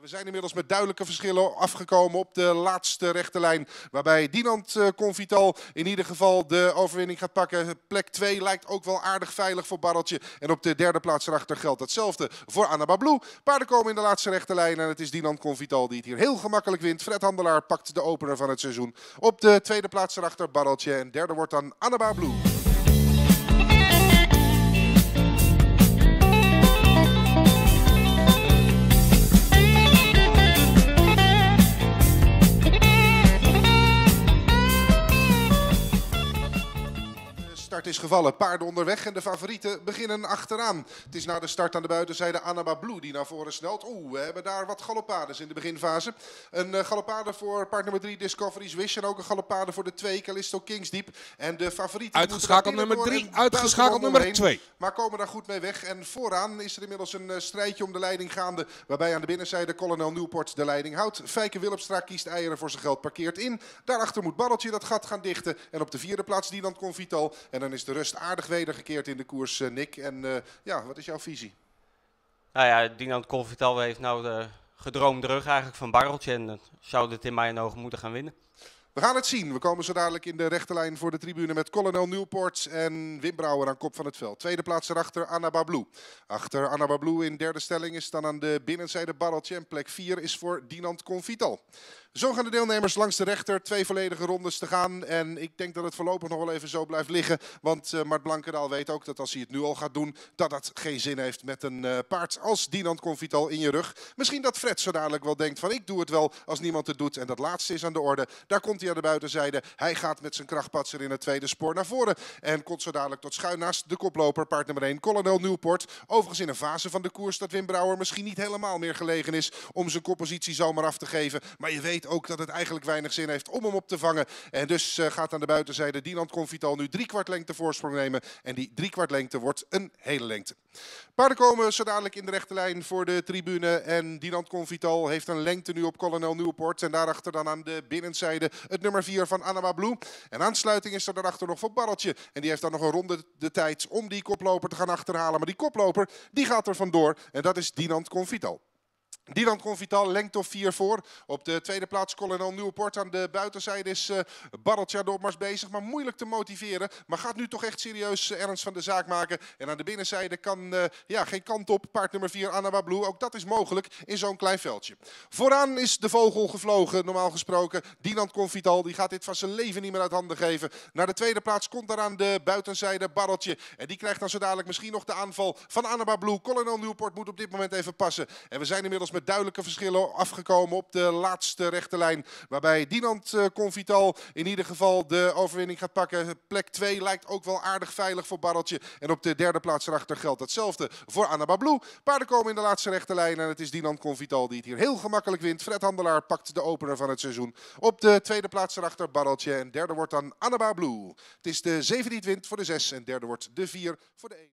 we zijn inmiddels met duidelijke verschillen afgekomen op de laatste rechte lijn. Waarbij Dinant eh, Convital in ieder geval de overwinning gaat pakken. Plek 2 lijkt ook wel aardig veilig voor Barreltje. En op de derde plaats erachter geldt hetzelfde voor Anna Paarden komen in de laatste rechte lijn. En het is Dinant Convital die het hier heel gemakkelijk wint. Fred Handelaar pakt de opener van het seizoen. Op de tweede plaats erachter Barreltje. En derde wordt dan Anna Bablou. is gevallen. Paarden onderweg en de favorieten beginnen achteraan. Het is na de start aan de buitenzijde Anaba Blue die naar voren snelt. Oeh, we hebben daar wat galopades in de beginfase. Een uh, eh, galopade voor paard nummer 3 Discovery's Wish. En ook een galopade voor de 2 Calisto Kingsdeep. En de favorieten... Uitgeschakeld nummer 3, uitgeschakeld nummer 2. Maar komen daar goed mee weg. En vooraan is er inmiddels een eh, strijdje om de leiding gaande. Waarbij aan de binnenzijde Colonel Newport de leiding houdt. Fijke Willemstra kiest eieren voor zijn geld, parkeert in. Daarachter moet barreltje dat gat gaan dichten. En op de vierde plaats Dinant Convital. En dan is is de rust aardig wedergekeerd in de koers, eh, Nick. En eh, ja, wat is jouw visie? Nou ja, Dinant Colvital heeft nou de gedroomde rug eigenlijk van Barreltje. En zou dit in mijn ogen moeten gaan winnen. We gaan het zien. We komen zo dadelijk in de rechterlijn voor de tribune met kolonel Newport en Wim Brouwer aan kop van het veld. Tweede plaats erachter Anna Bablou. Achter Anna Bablou in derde stelling is dan aan de binnenzijde Barreltje en plek 4 is voor Dinant Convital. Zo gaan de deelnemers langs de rechter. Twee volledige rondes te gaan. En ik denk dat het voorlopig nog wel even zo blijft liggen. Want uh, Mart Blankendaal weet ook dat als hij het nu al gaat doen... dat dat geen zin heeft met een eh, paard als Dinant Convital in je rug. Misschien dat Fred zo dadelijk wel denkt van ik doe het wel als niemand het doet. En dat laatste is aan de orde. Daar komt komt hij aan de buitenzijde. Hij gaat met zijn krachtpatser in het tweede spoor naar voren. En komt zo dadelijk tot schuin naast de koploper, paard nummer 1, Colonel Newport. Overigens in een fase van de koers dat Wim Brouwer misschien niet helemaal meer gelegen is om zijn koppositie zomaar af te geven. Maar je weet ook dat het eigenlijk weinig zin heeft om hem op te vangen. En dus eh, gaat aan de buitenzijde Dinant Confital nu drie kwart lengte voorsprong nemen. En die drie kwart lengte wordt een hele lengte. Paarden komen zo dadelijk in de rechte lijn voor de tribune. En Dinant Convital heeft een lengte nu op Colonel Newport. En daarachter dan aan de binnenzijde het nummer 4 van Anna Blue. En aansluiting is er daarachter nog voor Barreltje. En die heeft dan nog een ronde de tijd om die koploper te gaan achterhalen. Maar die koploper die gaat er vandoor. En dat is Dinant Convital. Dylan Convital, lengte of 4 voor. Op de tweede plaats Colonel Nieuwport. Aan de buitenzijde is uh, eh, door de opmars bezig. Maar moeilijk te motiveren. Maar gaat nu toch echt serieus eh, ernst van de zaak maken. En aan de binnenzijde kan eh, ja, geen kant op. Paard nummer 4, Annaba Blue. Ook dat is mogelijk in zo'n klein veldje. Vooraan is de vogel gevlogen, normaal gesproken. Dylan Convital die gaat dit van zijn leven niet meer uit handen geven. Naar de tweede plaats komt daar aan de buitenzijde Barreltje. En die krijgt dan zo dadelijk misschien nog de aanval van Annaba Blue. Colonel Nieuwport moet op dit moment even passen. En we zijn inmiddels met duidelijke verschillen afgekomen op de laatste rechte lijn. Waarbij Dinant eh, Convital in ieder geval de overwinning gaat pakken. Plek 2 lijkt ook wel aardig veilig voor Barreltje. En op de derde plaats erachter geldt hetzelfde voor Anna Paarden komen in de laatste rechte lijn en het is Dinant Convital die het hier heel gemakkelijk wint. Fred Handelaar pakt de opener van het seizoen. Op de tweede plaats erachter Barreltje en derde wordt dan Anna Het is de 7 die het wint voor de 6 en derde wordt de 4 voor de één.